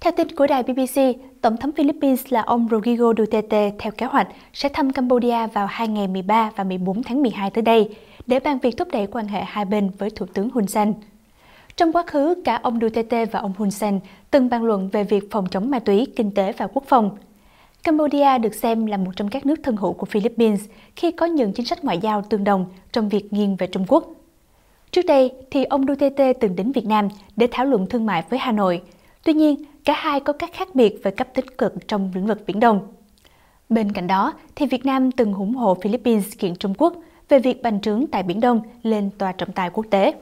Theo tin của đài BBC, Tổng thống Philippines là ông Rodrigo Duterte theo kế hoạch sẽ thăm Cambodia vào hai ngày 13 và 14 tháng 12 tới đây để bàn việc thúc đẩy quan hệ hai bên với Thủ tướng Hun Sen. Trong quá khứ, cả ông Duterte và ông Hun Sen từng bàn luận về việc phòng chống ma túy, kinh tế và quốc phòng. Cambodia được xem là một trong các nước thân hữu của Philippines khi có những chính sách ngoại giao tương đồng trong việc nghiêng về Trung Quốc. Trước đây thì ông Duterte từng đến Việt Nam để thảo luận thương mại với Hà Nội. Tuy nhiên, cả hai có các khác biệt về cấp tích cực trong lĩnh vực Biển Đông. Bên cạnh đó, thì Việt Nam từng ủng hộ Philippines kiện Trung Quốc về việc bành trướng tại Biển Đông lên tòa trọng tài quốc tế.